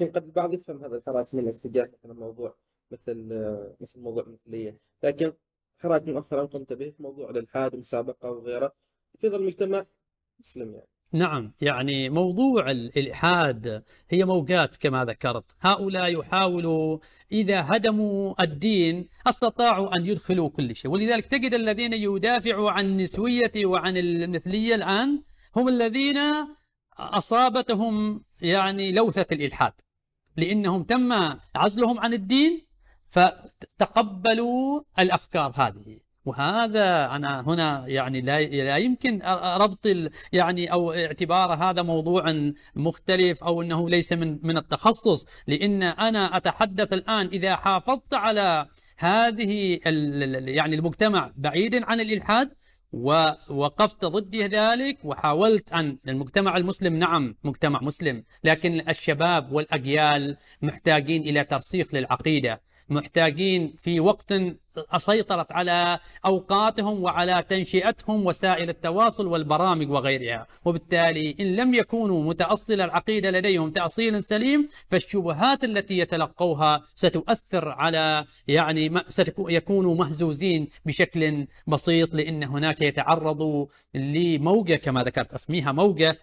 يمكن قد البعض يفهم هذا الحراك من اتجاه مثلا موضوع مثل مثل موضوع مثلية لكن حراك مؤخرا قمت به في موضوع الالحاد والمسابقه وغيره في ظل مجتمع مسلم يعني نعم يعني موضوع الإلحاد هي موجات كما ذكرت هؤلاء يحاولوا إذا هدموا الدين استطاعوا أن يدخلوا كل شيء ولذلك تجد الذين يدافعوا عن النسوية وعن المثلية الآن هم الذين أصابتهم يعني لوثة الإلحاد لأنهم تم عزلهم عن الدين فتقبلوا الأفكار هذه وهذا انا هنا يعني لا لا يمكن ربط يعني او اعتبار هذا موضوعا مختلف او انه ليس من من التخصص لان انا اتحدث الان اذا حافظت على هذه يعني المجتمع بعيدا عن الالحاد ووقفت ضد ذلك وحاولت أن المجتمع المسلم نعم مجتمع مسلم لكن الشباب والأجيال محتاجين إلى ترسيخ للعقيدة محتاجين في وقت سيطرت على أوقاتهم وعلى تنشئتهم وسائل التواصل والبرامج وغيرها وبالتالي إن لم يكونوا متأصل العقيدة لديهم تأصيل سليم فالشبهات التي يتلقوها ستؤثر على يعني سيكونوا مهزوزين بشكل بسيط لأن هناك يتعرضوا لموجة كما ذكرت أسميها موجة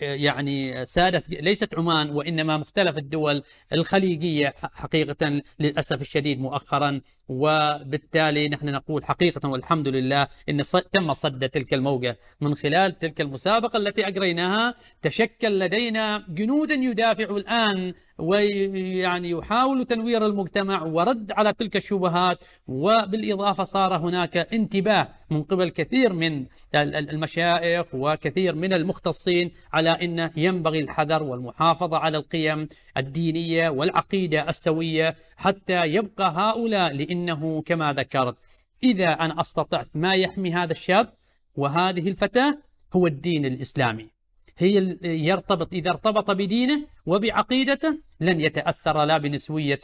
يعني سادت ليست عمان وإنما مختلف الدول الخليجية حقيقة للأسف الشديد مؤخرا و وبالتالي نحن نقول حقيقة والحمد لله أن تم صد تلك الموجة من خلال تلك المسابقة التي أجريناها تشكل لدينا جنود يدافع الآن ويعني يحاول تنوير المجتمع ورد على تلك الشبهات وبالإضافة صار هناك انتباه من قبل كثير من المشايخ وكثير من المختصين على أن ينبغي الحذر والمحافظة على القيم الدينية والعقيدة السوية حتى يبقى هؤلاء لأنه كما ذكرت إذا أنا استطعت ما يحمي هذا الشاب وهذه الفتاة هو الدين الإسلامي هي يرتبط إذا ارتبط بدينه وبعقيدته لن يتأثر لا بنسوية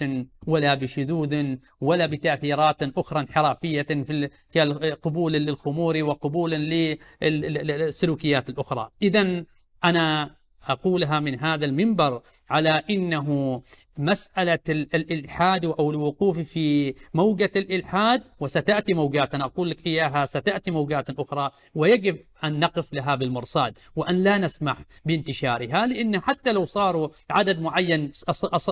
ولا بشذوذ ولا بتأثيرات أخرى انحرافية في قبول للخمور وقبول للسلوكيات الأخرى إذا أنا أقولها من هذا المنبر على أنه مسألة الإلحاد أو الوقوف في موجة الإلحاد وستأتي موجات أنا أقول لك إياها ستأتي موجات أخرى ويجب أن نقف لها بالمرصاد وأن لا نسمح بانتشارها لأن حتى لو صاروا عدد معين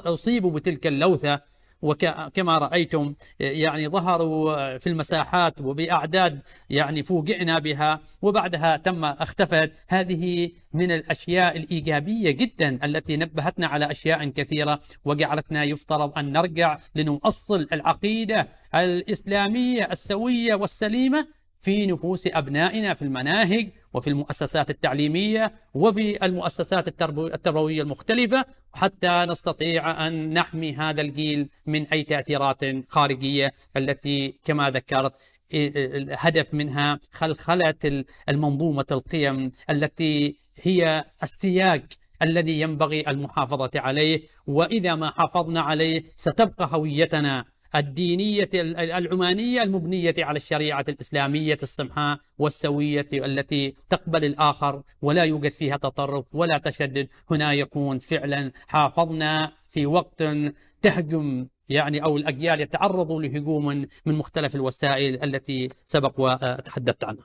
أصيبوا بتلك اللوثة وكما رأيتم يعني ظهروا في المساحات وبأعداد يعني فوجئنا بها وبعدها تم اختفت هذه من الأشياء الإيجابية جدا التي نبهتنا على أشياء كثيرة وجعلتنا يفترض أن نرجع لنؤصل العقيدة الإسلامية السوية والسليمة في نفوس أبنائنا في المناهج وفي المؤسسات التعليمية وفي المؤسسات التربوية المختلفة حتى نستطيع أن نحمي هذا الجيل من أي تأثيرات خارجية التي كما ذكرت الهدف منها خلخلة المنظومة القيم التي هي السياج الذي ينبغي المحافظة عليه وإذا ما حافظنا عليه ستبقى هويتنا الدينية العمانية المبنية على الشريعة الإسلامية السمحاء والسوية التي تقبل الآخر ولا يوجد فيها تطرف ولا تشدد هنا يكون فعلا حافظنا في وقت تهجم يعني أو الأجيال يتعرضوا لهجوم من مختلف الوسائل التي سبق وتحدثت عنها